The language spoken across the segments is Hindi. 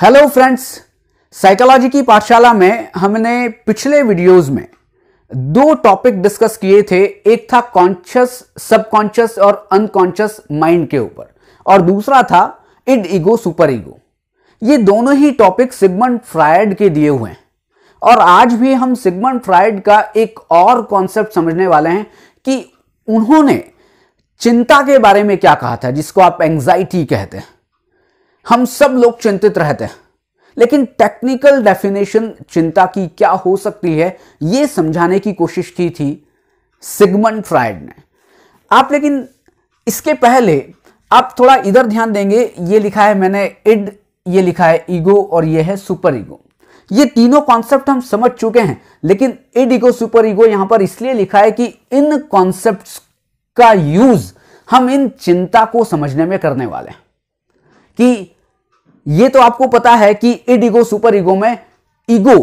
हेलो फ्रेंड्स साइकोलॉजी की पाठशाला में हमने पिछले वीडियोस में दो टॉपिक डिस्कस किए थे एक था कॉन्शियस सबकॉन्शियस और अनकॉन्शियस माइंड के ऊपर और दूसरा था इड ईगो सुपर ईगो ये दोनों ही टॉपिक सिगमंड फ्रायड के दिए हुए हैं और आज भी हम सिगमंड फ्रायड का एक और कॉन्सेप्ट समझने वाले हैं कि उन्होंने चिंता के बारे में क्या कहा था जिसको आप एंग्जाइटी कहते हैं हम सब लोग चिंतित रहते हैं लेकिन टेक्निकल डेफिनेशन चिंता की क्या हो सकती है यह समझाने की कोशिश की थी सिगमंड फ्राइड ने आप लेकिन इसके पहले आप थोड़ा इधर ध्यान देंगे ये लिखा है मैंने इड ये लिखा है ईगो और ये है सुपर ईगो ये तीनों कॉन्सेप्ट हम समझ चुके हैं लेकिन इड ईगो सुपर ईगो यहां पर इसलिए लिखा है कि इन कॉन्सेप्ट का यूज हम इन चिंता को समझने में करने वाले हैं कि ये तो आपको पता है कि इड ईगो सुपर ईगो में ईगो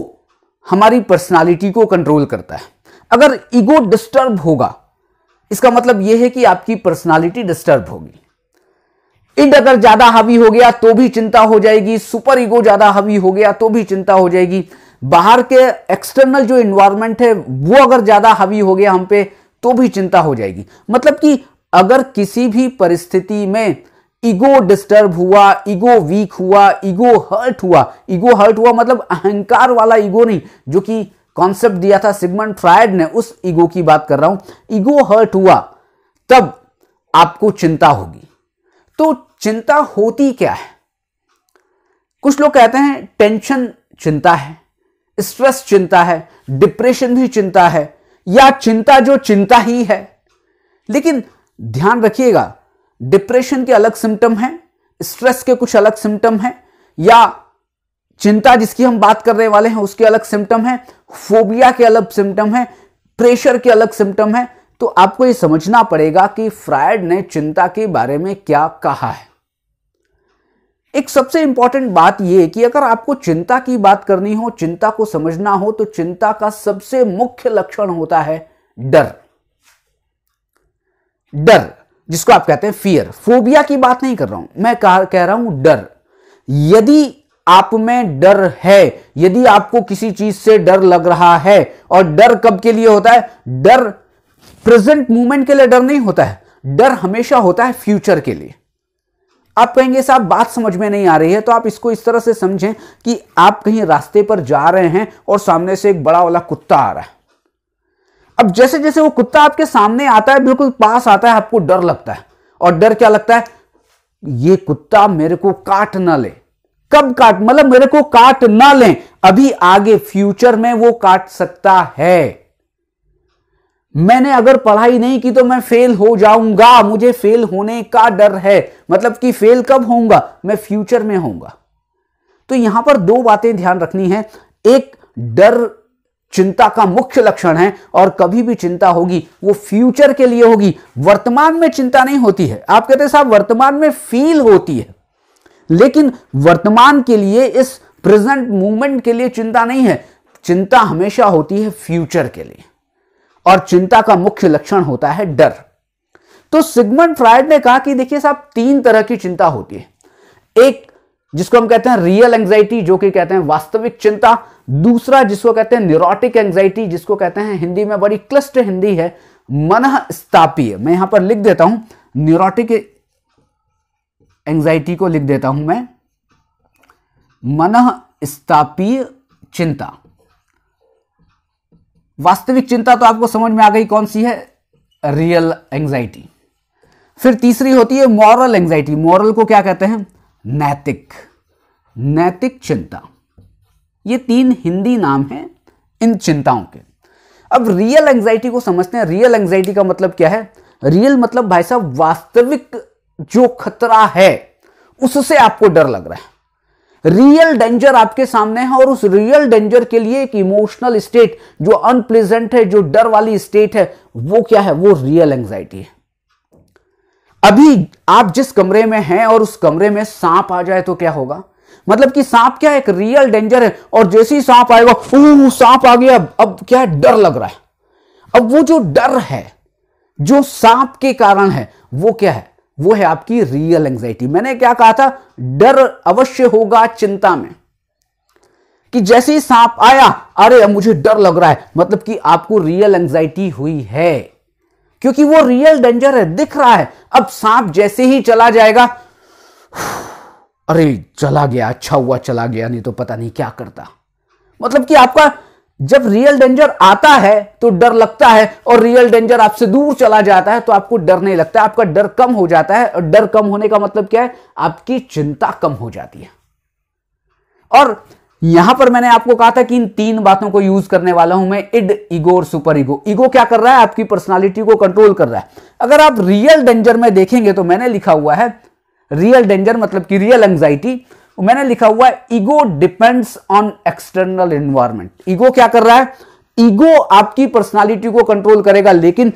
हमारी पर्सनालिटी को कंट्रोल करता है अगर ईगो डिस्टर्ब होगा इसका मतलब यह है कि आपकी पर्सनालिटी डिस्टर्ब होगी इड अगर ज्यादा हावी हो गया तो भी चिंता हो जाएगी सुपर ईगो ज्यादा हावी हो गया तो भी चिंता हो जाएगी बाहर के एक्सटर्नल जो इन्वायरमेंट है वो अगर ज्यादा हावी हो गया हम पे तो भी चिंता हो जाएगी मतलब कि अगर किसी भी परिस्थिति में ईगो डिस्टर्ब हुआ ईगो वीक हुआ ईगो हर्ट हुआ ईगो हर्ट हुआ मतलब अहंकार वाला ईगो नहीं जो कि कॉन्सेप्ट दिया था सिगमंड फ्रायड ने उस ईगो की बात कर रहा हूं ईगो हर्ट हुआ तब आपको चिंता होगी तो चिंता होती क्या है कुछ लोग कहते हैं टेंशन चिंता है स्ट्रेस चिंता है डिप्रेशन भी चिंता है या चिंता जो चिंता ही है लेकिन ध्यान रखिएगा डिप्रेशन के अलग सिम्टम हैं स्ट्रेस के कुछ अलग सिम्टम हैं या चिंता जिसकी हम बात करने वाले हैं उसके अलग सिम्टम हैं फोबिया के अलग सिम्टम हैं प्रेशर के अलग सिम्टम हैं तो आपको ये समझना पड़ेगा कि फ्रायड ने चिंता के बारे में क्या कहा है एक सबसे इंपॉर्टेंट बात यह कि अगर आपको चिंता की बात करनी हो चिंता को समझना हो तो चिंता का सबसे मुख्य लक्षण होता है डर डर जिसको आप कहते हैं फियर फोबिया की बात नहीं कर रहा हूं मैं कह, कह रहा हूं डर यदि आप में डर है यदि आपको किसी चीज से डर लग रहा है और डर कब के लिए होता है डर प्रेजेंट मूवमेंट के लिए डर नहीं होता है डर हमेशा होता है फ्यूचर के लिए आप कहेंगे साहब बात समझ में नहीं आ रही है तो आप इसको इस तरह से समझें कि आप कहीं रास्ते पर जा रहे हैं और सामने से एक बड़ा वाला कुत्ता आ रहा है अब जैसे जैसे वो कुत्ता आपके सामने आता है बिल्कुल पास आता है आपको डर लगता है और डर क्या लगता है ये कुत्ता मेरे को काट ना ले कब काट मतलब मेरे को काट ना ले अभी आगे फ्यूचर में वो काट सकता है मैंने अगर पढ़ाई नहीं की तो मैं फेल हो जाऊंगा मुझे फेल होने का डर है मतलब कि फेल कब होऊंगा मैं फ्यूचर में होऊंगा तो यहां पर दो बातें ध्यान रखनी है एक डर चिंता का मुख्य लक्षण है और कभी भी चिंता होगी वो फ्यूचर के लिए होगी वर्तमान में चिंता नहीं होती है आप कहते हैं साहब वर्तमान में फील होती है लेकिन वर्तमान के लिए इस प्रेजेंट मूवमेंट के लिए चिंता नहीं है चिंता हमेशा होती है फ्यूचर के लिए और चिंता का मुख्य लक्षण होता है डर तो सिगमंड फ्रायड ने कहा कि देखिए साहब तीन तरह की चिंता होती है एक जिसको हम कहते हैं रियल एंग्जाइटी जो कि कहते हैं वास्तविक चिंता दूसरा जिसको कहते हैं न्यूरोटिक एंग्जाइटी जिसको कहते हैं हिंदी में बड़ी क्लस्ट हिंदी है मन स्थापीय मैं यहां पर लिख देता हूं न्यूरोटिक एंग्जाइटी को लिख देता हूं मैं मन स्थापीय चिंता वास्तविक चिंता तो आपको समझ में आ गई कौन सी है रियल एंग्जाइटी फिर तीसरी होती है मॉरल एंग्जाइटी मॉरल को क्या कहते हैं नैतिक नैतिक चिंता ये तीन हिंदी नाम हैं इन चिंताओं के अब रियल एंग्जाइटी को समझते हैं रियल एंग्जाइटी का मतलब क्या है रियल मतलब भाई साहब वास्तविक जो खतरा है उससे आपको डर लग रहा है रियल डेंजर आपके सामने है और उस रियल डेंजर के लिए एक इमोशनल स्टेट जो अनप्लेजेंट है जो डर वाली स्टेट है वो क्या है वो रियल एंग्जाइटी है अभी आप जिस कमरे में हैं और उस कमरे में सांप आ जाए तो क्या होगा मतलब कि सांप क्या एक रियल डेंजर है और जैसे ही सांप आएगा सांप आ गया अब क्या है डर लग रहा है अब वो जो डर है जो सांप के कारण है वो क्या है वो है आपकी रियल एंग्जाइटी मैंने क्या कहा था डर अवश्य होगा चिंता में कि जैसे ही सांप आया अरे अब मुझे डर लग रहा है मतलब कि आपको रियल एंग्जाइटी हुई है क्योंकि वो रियल डेंजर है दिख रहा है अब सांप जैसे ही चला जाएगा अरे चला गया अच्छा हुआ चला गया नहीं तो पता नहीं क्या करता मतलब कि आपका जब रियल डेंजर आता है तो डर लगता है और रियल डेंजर आपसे दूर चला जाता है तो आपको डर नहीं लगता आपका डर कम हो जाता है और डर कम होने का मतलब क्या है आपकी चिंता कम हो जाती है और यहां पर मैंने आपको कहा था कि इन तीन बातों को यूज करने वाला हूं मैं इड इगो और सुपर इगो ईगो क्या कर रहा है आपकी पर्सनालिटी को कंट्रोल कर रहा है अगर आप रियल डेंजर में देखेंगे तो मैंने लिखा हुआ है रियल डेंजर मतलब कि रियल एंग्जाइटी मैंने लिखा हुआ है ego depends on external environment ego क्या कर रहा है ईगो आपकी पर्सनालिटी को कंट्रोल करेगा लेकिन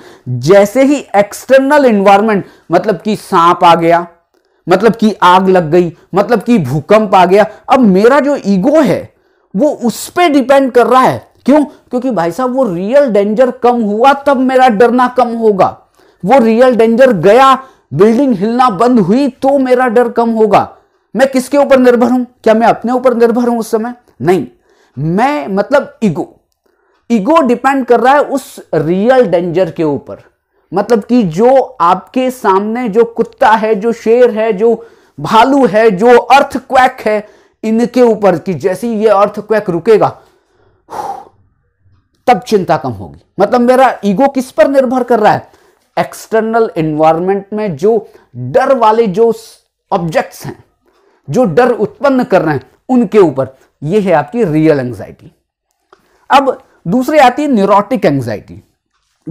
जैसे ही एक्सटर्नल एनवायरमेंट मतलब कि सांप आ गया मतलब कि आग लग गई मतलब कि भूकंप आ गया अब मेरा जो ईगो है वो उस पर डिपेंड कर रहा है क्यों क्योंकि भाई साहब वो रियल डेंजर कम हुआ तब मेरा डरना कम होगा वो रियल डेंजर गया बिल्डिंग हिलना बंद हुई तो मेरा डर कम होगा मैं किसके ऊपर निर्भर हूं क्या मैं अपने ऊपर निर्भर हूं उस समय नहीं मैं मतलब ईगो ईगो डिपेंड कर रहा है उस रियल डेंजर के ऊपर मतलब कि जो आपके सामने जो कुत्ता है जो शेर है जो भालू है जो अर्थ क्वैक है इनके ऊपर कि जैसे ये अर्थ क्वैक रुकेगा तब चिंता कम होगी मतलब मेरा ईगो किस पर निर्भर कर रहा है एक्सटर्नल एनवायरमेंट में जो डर वाले जो ऑब्जेक्ट्स हैं जो डर उत्पन्न कर रहे हैं उनके ऊपर ये है आपकी रियल एंग्जाइटी अब दूसरी आती है न्यूरोटिक एंजाइटी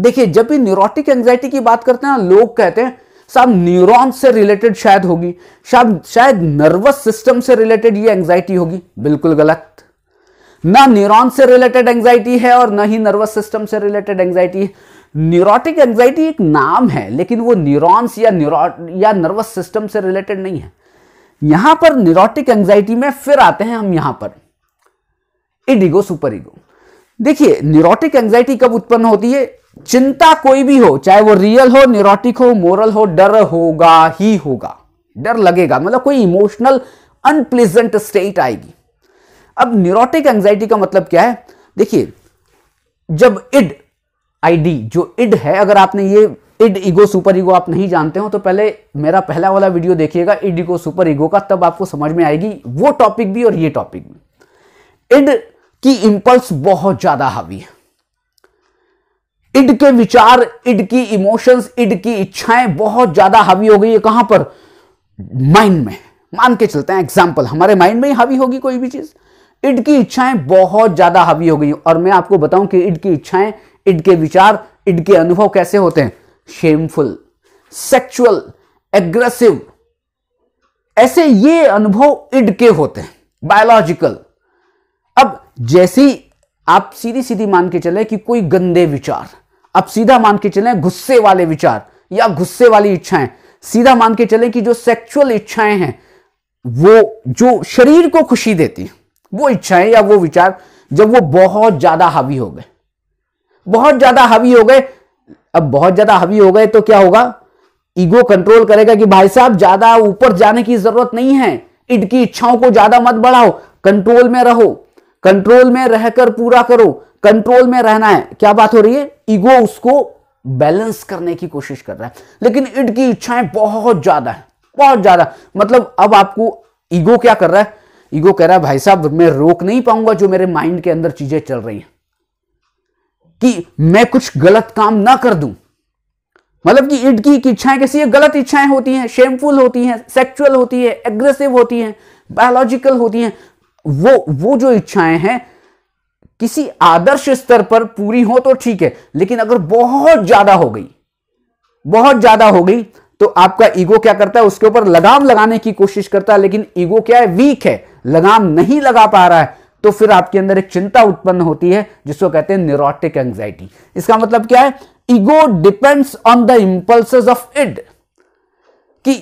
देखिए जब भी न्यूरोटिक एंजाइटी की बात करते हैं लोग कहते हैं साहब न्यूरॉन से रिलेटेड शायद होगी शायद शायद नर्वस सिस्टम से रिलेटेड ये एंग्जाइटी होगी बिल्कुल गलत ना न्यूरॉन से रिलेटेड एंग्जाइटी है और ना ही नर्वस सिस्टम से रिलेटेड एंग्जाइटी है न्यूरोटिक एंग्जाइटी एक नाम है लेकिन वो न्यूरॉन्स या न्यूरो या नर्वस सिस्टम से रिलेटेड नहीं है यहां पर न्यूरोटिक एंग्जाइटी में फिर आते हैं हम यहां पर इडिगो सुपर इगो देखिए न्यूरोटिक एंग्जाइटी कब उत्पन्न होती है चिंता कोई भी हो चाहे वो रियल हो न्यूरोटिक हो मोरल हो डर होगा ही होगा डर लगेगा मतलब कोई इमोशनल अनप्लेजेंट स्टेट आएगी अब न्यूरोटिक एंग्जाइटी का मतलब क्या है देखिए जब इड आईडी जो इड है अगर आपने ये इड ईगो सुपर ईगो आप नहीं जानते हो तो पहले मेरा पहला वाला वीडियो देखिएगा इड ईगो सुपर ईगो का तब आपको समझ में आएगी वो टॉपिक भी और ये टॉपिक भी इड की इंपल्स बहुत ज्यादा हावी है इड के विचार इड की इमोशंस इड की इच्छाएं बहुत ज्यादा हावी हो गई है कहां पर माइंड में मान के चलते हैं एग्जाम्पल हमारे माइंड में ही हावी होगी कोई भी चीज इड की इच्छाएं बहुत ज्यादा हावी हो गई और मैं आपको बताऊं कि इड की इच्छाएं इनके विचार इनके अनुभव कैसे होते हैं शेमफुल सेक्चुअल एग्रेसिव ऐसे ये अनुभव इड के होते हैं बायोलॉजिकल अब जैसी आप सीधी सीधी मान के चले कि कोई गंदे विचार आप सीधा मान के चले गुस्से वाले विचार या गुस्से वाली इच्छाएं सीधा मान के चले कि जो सेक्सुअल इच्छाएं हैं वो जो शरीर को खुशी देती वो इच्छाएं या वो विचार जब वो बहुत ज्यादा हावी हो गए बहुत ज्यादा हावी हो गए अब बहुत ज्यादा हावी हो गए तो क्या होगा ईगो कंट्रोल करेगा कि भाई साहब ज्यादा ऊपर जाने की जरूरत नहीं है इट की इच्छाओं को ज्यादा मत बढ़ाओ कंट्रोल में रहो कंट्रोल में रहकर पूरा करो कंट्रोल में रहना है क्या बात हो रही है ईगो उसको बैलेंस करने की कोशिश कर रहा है लेकिन इड की इच्छाएं बहुत ज्यादा है बहुत ज्यादा मतलब अब आपको ईगो क्या कर रहा है ईगो कह रहा है भाई साहब मैं रोक नहीं पाऊंगा जो मेरे माइंड के अंदर चीजें चल रही हैं कि मैं कुछ गलत काम ना कर दूं मतलब कि इड की इच्छाएं कैसी है गलत इच्छाएं होती हैं शेमफुल होती हैं सेक्सुअल होती है एग्रेसिव होती हैं बायोलॉजिकल होती हैं वो वो जो इच्छाएं हैं किसी आदर्श स्तर पर पूरी हो तो ठीक है लेकिन अगर बहुत ज्यादा हो गई बहुत ज्यादा हो गई तो आपका ईगो क्या करता है उसके ऊपर लगाम लगाने की कोशिश करता है लेकिन ईगो क्या है वीक है लगाम नहीं लगा पा रहा है तो फिर आपके अंदर एक चिंता उत्पन्न होती है जिसको कहते हैं न्यूरोटिक एंग्जाइटी इसका मतलब क्या है ego depends on the impulse of id कि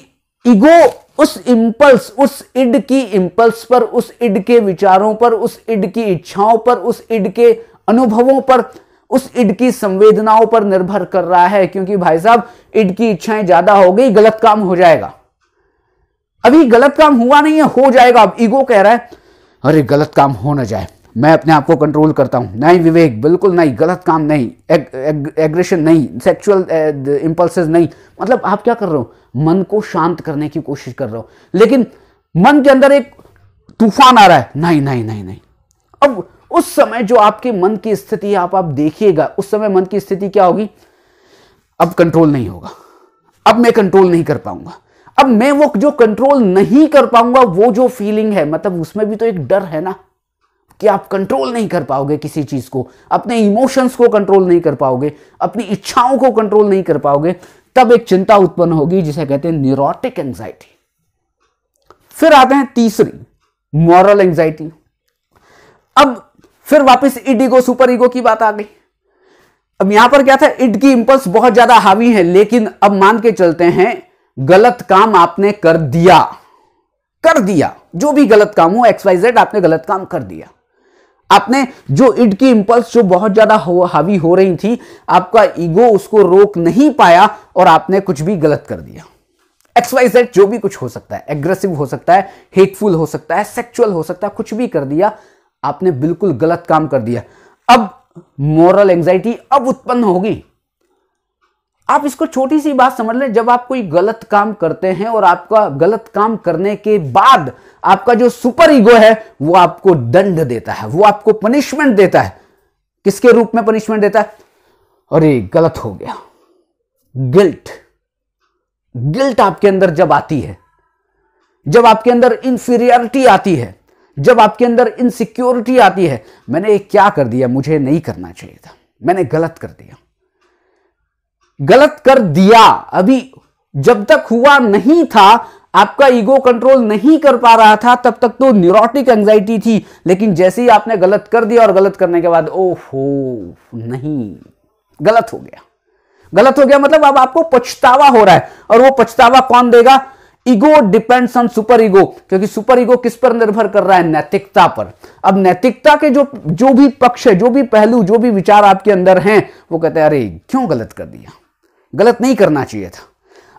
ईगो उस इंपल्स उस इड की इंपल्स पर उस इड के विचारों पर उस इड की इच्छाओं पर उस इड के अनुभवों पर उस इड की संवेदनाओं पर निर्भर कर रहा है क्योंकि भाई साहब इड की इच्छाएं ज्यादा हो गई गलत काम हो जाएगा अभी गलत काम हुआ नहीं है हो जाएगा अब ईगो कह रहा है अरे गलत काम हो ना जाए मैं अपने आप को कंट्रोल करता हूँ नहीं विवेक बिल्कुल नहीं गलत काम नहीं एग्रेशन नहीं सेक्सुअल इम्पल्स eh, नहीं मतलब आप क्या कर रहे हो मन को शांत करने की कोशिश कर रहे हो लेकिन मन के अंदर एक तूफान आ रहा है नहीं नहीं नहीं नहीं अब उस समय जो आपके मन की स्थिति आप आप देखिएगा उस समय मन की स्थिति क्या होगी अब कंट्रोल नहीं होगा अब मैं कंट्रोल नहीं कर पाऊंगा अब मैं वो जो कंट्रोल नहीं कर पाऊंगा वो जो फीलिंग है मतलब उसमें भी तो एक डर है ना कि आप कंट्रोल नहीं कर पाओगे किसी चीज को अपने इमोशंस को कंट्रोल नहीं कर पाओगे अपनी इच्छाओं को कंट्रोल नहीं कर पाओगे तब एक चिंता उत्पन्न होगी जिसे कहते हैं न्यूरोटिक एंजाइटी फिर आते हैं तीसरी मॉरल एंजाइटी अब फिर वापस ईगो सुपर ईगो की बात आ गई अब यहां पर क्या था इड की इंपल्स बहुत ज्यादा हावी है लेकिन अब मान के चलते हैं गलत काम आपने कर दिया कर दिया जो भी गलत काम हो एक्स वाई जेड आपने गलत काम कर दिया आपने जो इड की इंपल्स जो बहुत ज्यादा हावी हो रही थी आपका ईगो उसको रोक नहीं पाया और आपने कुछ भी गलत कर दिया एक्स वाई जेड जो भी कुछ हो सकता है एग्रेसिव हो सकता है हेटफुल हो सकता है सेक्चुअल हो सकता है कुछ भी कर दिया आपने बिल्कुल गलत काम कर दिया अब मॉरल एंग्जाइटी अब उत्पन्न होगी आप इसको छोटी सी बात समझ लें जब आप कोई गलत काम करते हैं और आपका गलत काम करने के बाद आपका जो सुपर ईगो है वो आपको दंड देता है वो आपको पनिशमेंट देता है किसके रूप में पनिशमेंट देता है अरे गलत हो गया गिल्ट गिल्ट आपके अंदर जब आती है जब आपके अंदर इंफीरियरिटी आती है जब आपके अंदर इनसिक्योरिटी आती है मैंने क्या कर दिया मुझे नहीं करना चाहिए था मैंने गलत कर दिया गलत कर दिया अभी जब तक हुआ नहीं था आपका ईगो कंट्रोल नहीं कर पा रहा था तब तक तो न्यूरोटिक एंजाइटी थी लेकिन जैसे ही आपने गलत कर दिया और गलत करने के बाद ओहो नहीं गलत हो गया गलत हो गया मतलब अब आपको पछतावा हो रहा है और वो पछतावा कौन देगा ego depends on super ego क्योंकि सुपर ईगो किस पर निर्भर कर रहा है नैतिकता पर अब नैतिकता के जो जो भी पक्ष है जो भी पहलू जो भी विचार आपके अंदर हैं वो कहते हैं अरे क्यों गलत कर दिया गलत नहीं करना चाहिए था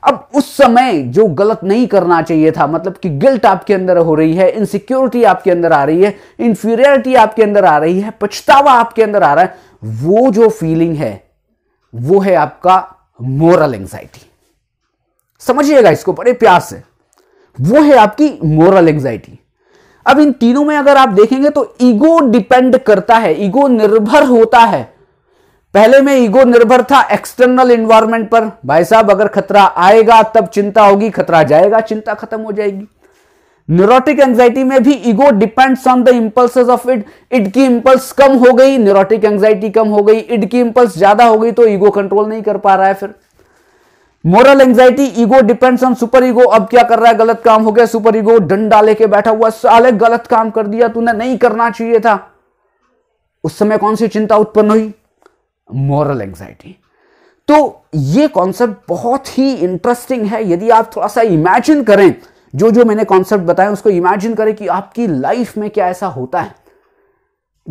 अब उस समय जो गलत नहीं करना चाहिए था मतलब कि गिल्ट आपके अंदर हो रही है इनसिक्योरिटी आपके अंदर आ रही है इंफीरियरिटी आपके अंदर आ रही है पछतावा आपके अंदर आ रहा है वो जो फीलिंग है वो है आपका मोरल एंग्जाइटी समझिएगा इसको बड़े प्यार से वो है आपकी मोरल एंग्जाइटी अब इन तीनों में अगर आप देखेंगे तो ईगो डिपेंड करता है ईगो निर्भर होता है पहले में ईगो निर्भर था एक्सटर्नल इन्वायरमेंट पर भाई साहब अगर खतरा आएगा तब चिंता होगी खतरा जाएगा चिंता खत्म हो जाएगी न्यूरोटिक एंजाइटी में भी ego depends on the impulse of id id की इम्पल्स कम हो गई न्यूरोटिक एंजाइटी कम हो गई इड की इम्पल्स ज्यादा हो गई तो ईगो कंट्रोल नहीं कर पा रहा है फिर moral anxiety ego depends on super ego अब क्या कर रहा है गलत काम हो गया सुपर ईगो डंडा लेके बैठा हुआ साले गलत काम कर दिया तूने नहीं करना चाहिए था उस समय कौन सी चिंता उत्पन्न हुई मॉरल एंग्जाइटी तो ये कॉन्सेप्ट बहुत ही इंटरेस्टिंग है यदि आप थोड़ा सा इमेजिन करें जो जो मैंने कॉन्सेप्ट बताया उसको इमेजिन करें कि आपकी लाइफ में क्या ऐसा होता है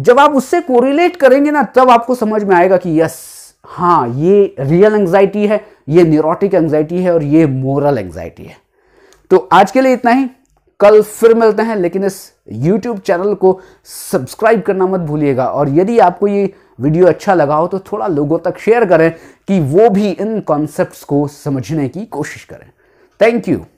जब आप उससे कोरिलेट करेंगे ना तब आपको समझ में आएगा कि यस हाँ ये रियल एंग्जाइटी है ये न्यूरोटिक एंग्जाइटी है और ये मोरल एंग्जाइटी है तो आज के लिए इतना ही कल फिर मिलते हैं लेकिन इस YouTube चैनल को सब्सक्राइब करना मत भूलिएगा और यदि आपको ये वीडियो अच्छा लगा हो तो थोड़ा लोगों तक शेयर करें कि वो भी इन कॉन्सेप्ट्स को समझने की कोशिश करें थैंक यू